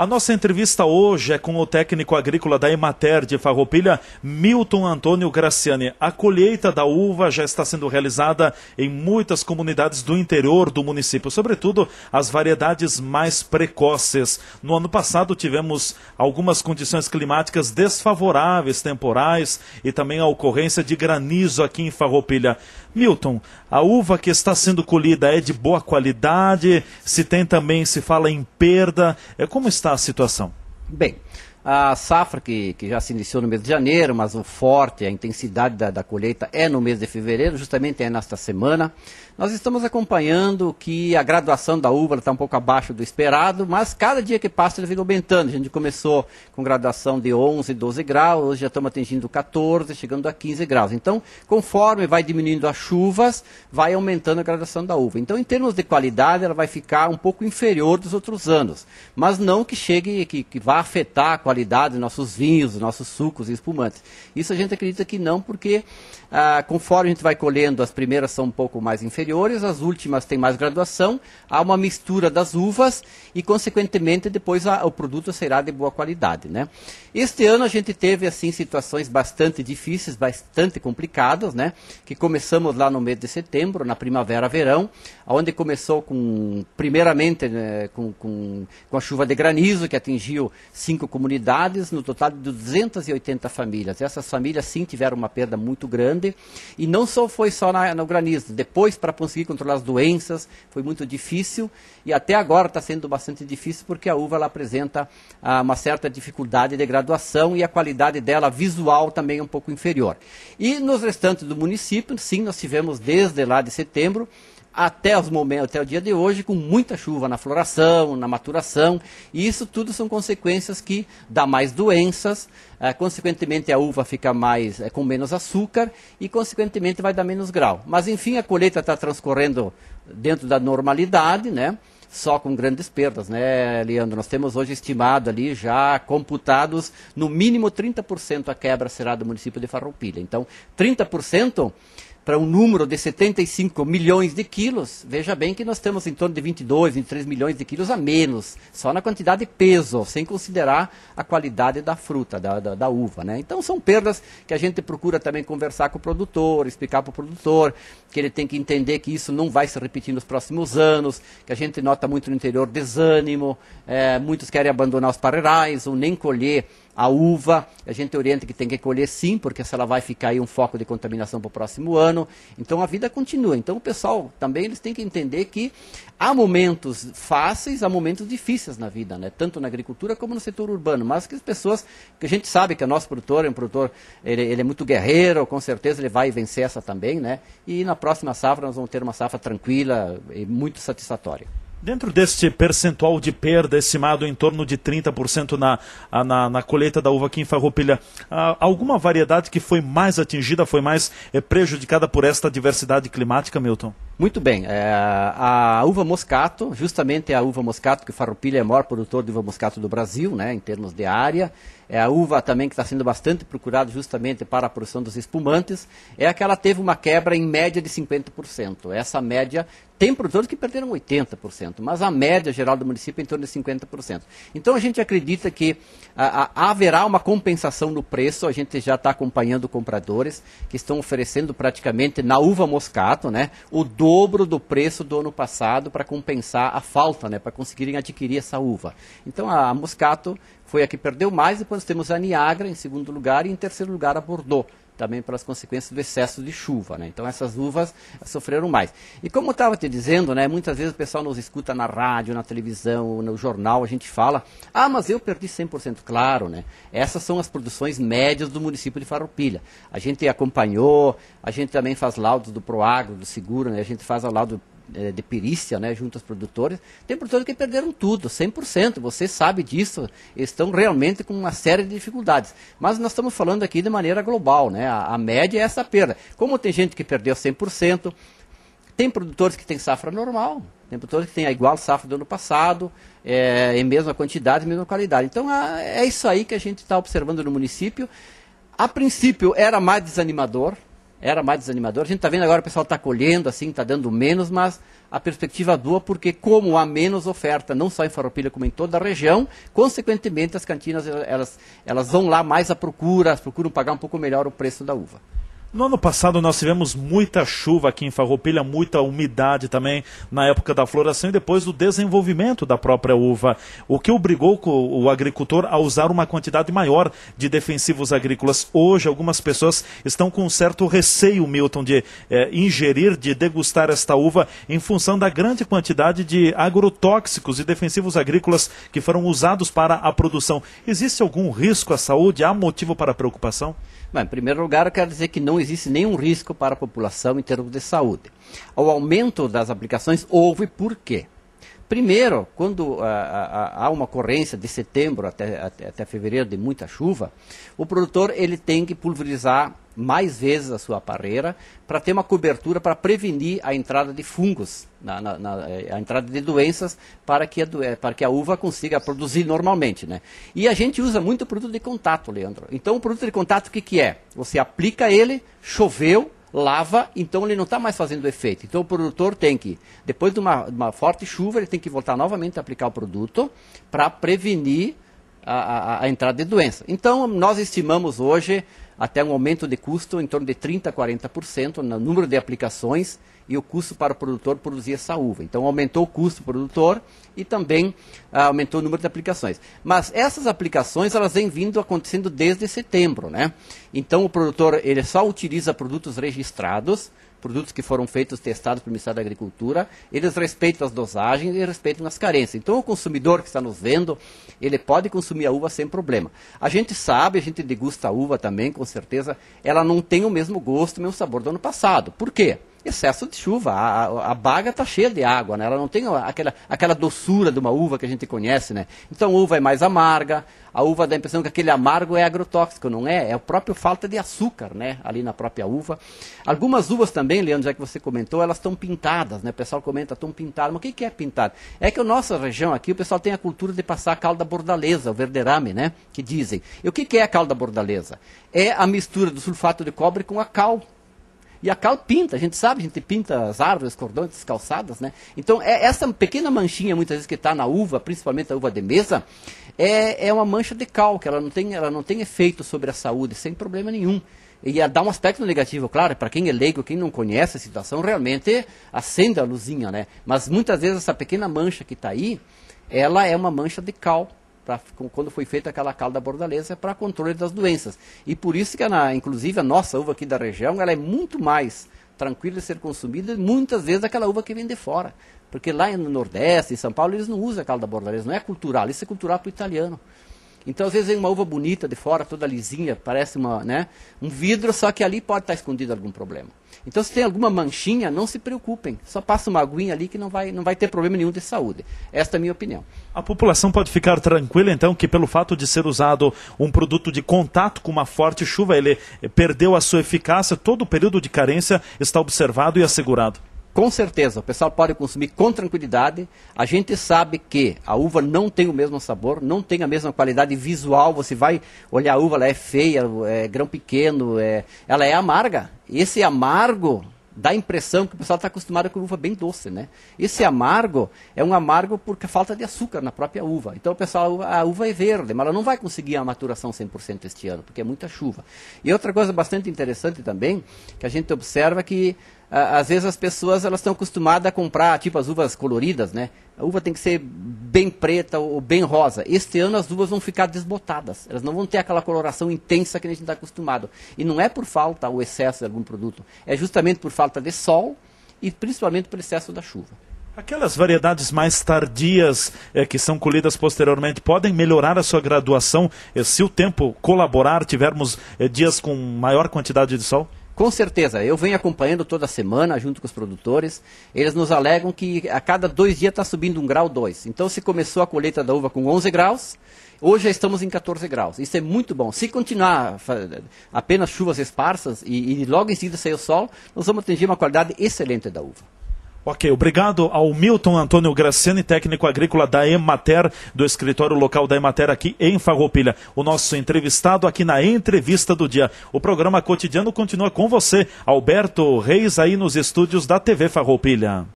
A nossa entrevista hoje é com o técnico agrícola da Emater de Farroupilha, Milton Antônio Graciani. A colheita da uva já está sendo realizada em muitas comunidades do interior do município, sobretudo as variedades mais precoces. No ano passado tivemos algumas condições climáticas desfavoráveis, temporais e também a ocorrência de granizo aqui em Farroupilha. Milton, a uva que está sendo colhida é de boa qualidade? Se tem também, se fala em perda? É como está está a situação? Bem, a safra que, que já se iniciou no mês de janeiro, mas o forte, a intensidade da, da colheita é no mês de fevereiro, justamente é nesta semana. Nós estamos acompanhando que a graduação da uva está um pouco abaixo do esperado, mas cada dia que passa ele vem aumentando. A gente começou com graduação de 11, 12 graus, hoje já estamos atingindo 14, chegando a 15 graus. Então, conforme vai diminuindo as chuvas, vai aumentando a graduação da uva. Então, em termos de qualidade, ela vai ficar um pouco inferior dos outros anos, mas não que chegue, que, que vá afetar a qualidade dos nossos vinhos, dos nossos sucos e espumantes. Isso a gente acredita que não, porque ah, conforme a gente vai colhendo, as primeiras são um pouco mais inferiores, as últimas têm mais graduação, há uma mistura das uvas e, consequentemente, depois a, o produto será de boa qualidade. Né? Este ano a gente teve assim situações bastante difíceis, bastante complicadas, né? que começamos lá no mês de setembro, na primavera-verão, onde começou com, primeiramente, né, com, com, com a chuva de granizo que atingiu cinco comunidades unidades, no total de 280 famílias. Essas famílias, sim, tiveram uma perda muito grande. E não só foi só na, no granizo. Depois, para conseguir controlar as doenças, foi muito difícil. E até agora está sendo bastante difícil, porque a uva ela apresenta ah, uma certa dificuldade de graduação e a qualidade dela visual também é um pouco inferior. E nos restantes do município, sim, nós tivemos desde lá de setembro até, os momentos, até o dia de hoje com muita chuva na floração, na maturação, e isso tudo são consequências que dá mais doenças, é, consequentemente a uva fica mais é, com menos açúcar e consequentemente vai dar menos grau. Mas enfim, a colheita está transcorrendo dentro da normalidade, né? Só com grandes perdas, né, Leandro? Nós temos hoje estimado ali, já computados, no mínimo 30% a quebra será do município de Farroupilha. Então, 30% para um número de 75 milhões de quilos, veja bem que nós estamos em torno de 22, 23 milhões de quilos a menos, só na quantidade de peso, sem considerar a qualidade da fruta, da, da, da uva. Né? Então são perdas que a gente procura também conversar com o produtor, explicar para o produtor que ele tem que entender que isso não vai se repetir nos próximos anos, que a gente nota muito no interior desânimo, é, muitos querem abandonar os parreirais ou nem colher a uva, a gente orienta que tem que colher sim, porque se ela vai ficar aí um foco de contaminação para o próximo ano. Então a vida continua. Então o pessoal também eles têm que entender que há momentos fáceis, há momentos difíceis na vida, né? tanto na agricultura como no setor urbano. Mas que as pessoas, que a gente sabe que o nosso produtor é um produtor, ele, ele é muito guerreiro, com certeza ele vai vencer essa também, né? E na próxima safra nós vamos ter uma safra tranquila e muito satisfatória. Dentro deste percentual de perda estimado em torno de 30% na, na, na, colheita da uva aqui em Farroupilha, ah, alguma variedade que foi mais atingida, foi mais eh, prejudicada por esta diversidade climática, Milton? Muito bem. É, a uva moscato, justamente a uva moscato, que Farroupilha é o maior produtor de uva moscato do Brasil, né, em termos de área, é a uva também que está sendo bastante procurada justamente para a produção dos espumantes, é que ela teve uma quebra em média de 50%. Essa média tem produtores que perderam 80%, mas a média geral do município é em torno de 50%. Então a gente acredita que a, a, haverá uma compensação no preço, a gente já está acompanhando compradores que estão oferecendo praticamente na uva moscato, né, o dobro do preço do ano passado para compensar a falta, né, para conseguirem adquirir essa uva. Então a, a moscato foi a que perdeu mais, depois temos a Niagara em segundo lugar e em terceiro lugar a Bordeaux, também pelas consequências do excesso de chuva. Né? Então essas uvas sofreram mais. E como eu estava te dizendo, né, muitas vezes o pessoal nos escuta na rádio, na televisão, no jornal, a gente fala, ah, mas eu perdi 100%. Claro, né? essas são as produções médias do município de Farroupilha. A gente acompanhou, a gente também faz laudos do Proagro, do Seguro, né? a gente faz ao lado é, de perícia né, junto aos produtores. Tem produtores que perderam tudo, 100%, você sabe disso, estão realmente com uma série de dificuldades. Mas nós estamos falando aqui de maneira global, né? a, a média é essa perda. Como tem gente que perdeu 100%, tem produtores que têm safra normal, tem produtores que têm a igual safra do ano passado, é, em mesma quantidade, mesma qualidade. Então a, é isso aí que a gente está observando no município. A princípio era mais desanimador, era mais desanimador. A gente está vendo agora o pessoal está colhendo, assim, está dando menos, mas a perspectiva boa porque como há menos oferta, não só em Farroupilha como em toda a região, consequentemente as cantinas elas, elas vão lá mais à procura, procuram pagar um pouco melhor o preço da uva. No ano passado nós tivemos muita chuva aqui em Farroupilha, muita umidade também na época da floração e depois do desenvolvimento da própria uva, o que obrigou o agricultor a usar uma quantidade maior de defensivos agrícolas. Hoje algumas pessoas estão com um certo receio, Milton, de eh, ingerir, de degustar esta uva em função da grande quantidade de agrotóxicos e defensivos agrícolas que foram usados para a produção. Existe algum risco à saúde? Há motivo para preocupação? Bem, em primeiro lugar, eu quero dizer que não existe nenhum risco para a população em termos de saúde. O aumento das aplicações houve por quê? Primeiro, quando ah, ah, ah, há uma ocorrência de setembro até, até, até, fevereiro de muita chuva, o produtor ele tem que pulverizar mais vezes a sua parreira para ter uma cobertura para prevenir a entrada de fungos, na, na, na, eh, a entrada de doenças para que, a, eh, para que a uva consiga produzir normalmente. Né? E a gente usa muito o produto de contato, Leandro. Então o produto de contato o que, que é? Você aplica ele, choveu, lava, então ele não está mais fazendo efeito. Então o produtor tem que, depois de uma, uma, forte chuva, ele tem que voltar novamente a aplicar o produto para prevenir a, a, a entrada de doença. Então nós estimamos hoje até um aumento de custo em torno de 30% a 40% no número de aplicações e o custo para o produtor produzir essa uva. Então aumentou o custo produtor e também ah, aumentou o número de aplicações. Mas essas aplicações elas vêm vindo acontecendo desde setembro, né? Então o produtor ele só utiliza produtos registrados produtos que foram feitos, testados pelo Ministério da Agricultura, eles respeitam as dosagens e respeitam as carências. Então, o consumidor que está nos vendo, ele pode consumir a uva sem problema. A gente sabe, a gente degusta a uva também, com certeza, ela não tem o mesmo gosto, o mesmo sabor do ano passado. Por quê? excesso de chuva. A, a, a, baga está cheia de água, né? Ela não tem aquela, aquela doçura de uma uva que a gente conhece, né? Então a uva é mais amarga, a uva dá a impressão que aquele amargo é agrotóxico, não é? É a própria falta de açúcar, né? Ali na própria uva. Algumas uvas também, Leandro, já que você comentou, elas estão pintadas, né? O pessoal comenta, estão pintadas. Mas o que, que é pintado É que a nossa região aqui, o pessoal tem a cultura de passar a calda bordaleza, o verderame, né? Que dizem. E o que, que é a calda bordaleza? É a mistura do sulfato de cobre com a cal e a cal pinta, a gente sabe, a gente pinta as árvores, cordões, calçadas, né? Então, é, essa pequena manchinha, muitas vezes, que está na uva, principalmente a uva de mesa, é, é uma mancha de cal, que ela não, tem, ela não tem efeito sobre a saúde, sem problema nenhum e dá um aspecto negativo, claro, para quem é leigo, quem não conhece a situação, realmente acende a luzinha, né? Mas muitas vezes essa pequena mancha que está aí, ela é uma mancha de cal pra, quando foi feita aquela calda bordaleza, é para controle das doenças. E por isso que, inclusive, a nossa uva aqui da região, ela é muito mais tranquila de ser consumida, muitas vezes, aquela uva que vem de fora. Porque lá no Nordeste, em São Paulo, eles não usam a calda bordaleza, não é cultural, isso é cultural para o italiano. Então, às vezes, vem uma uva bonita de fora, toda lisinha, parece uma, né, um vidro, só que ali pode estar escondido algum problema. Então, se tem alguma manchinha, não se preocupem. Só passa uma aguinha ali que não vai, não vai ter problema nenhum de saúde. Esta é a minha opinião. A população pode ficar tranquila, então, que pelo fato de ser usado um produto de contato com uma forte chuva, ele perdeu a sua eficácia, todo o período de carência está observado e assegurado. Com certeza, o pessoal pode consumir com tranquilidade. A gente sabe que a uva não tem o mesmo sabor, não tem a mesma qualidade visual. Você vai olhar a uva, ela é feia, é grão pequeno, é... ela é amarga. Esse amargo dá a impressão que o pessoal está acostumado com uva bem doce, né? Esse amargo é um amargo porque falta de açúcar na própria uva. Então, o pessoal, ah, a uva é verde, mas ela não vai conseguir a maturação 100% este ano, porque é muita chuva. E outra coisa bastante interessante também, que a gente observa que às vezes as pessoas elas estão acostumadas a comprar tipo as uvas coloridas, né? A uva tem que ser bem preta ou bem rosa. Este ano as uvas vão ficar desbotadas, elas não vão ter aquela coloração intensa que a gente está acostumado. E não é por falta ou excesso de algum produto, é justamente por falta de sol e principalmente por excesso da chuva. Aquelas variedades mais tardias eh, que são colhidas posteriormente podem melhorar a sua graduação eh, se o tempo colaborar, tivermos eh, dias com maior quantidade de sol? Com certeza, eu venho acompanhando toda semana, junto com os produtores. Eles nos alegam que a cada dois dias está subindo um grau, dois. Então, se começou a colheita da uva com 11 graus, hoje já estamos em 14 graus. Isso é muito bom. Se continuar apenas chuvas esparsas e, e logo em seguida sair o sol, nós vamos atingir uma qualidade excelente da uva. Ok, obrigado ao Milton Antônio Graciani, técnico agrícola da Emater, do escritório local da Emater aqui em Farroupilha. O nosso entrevistado aqui na entrevista do dia. O programa cotidiano continua com você, Alberto Reis, aí nos estúdios da TV Farroupilha.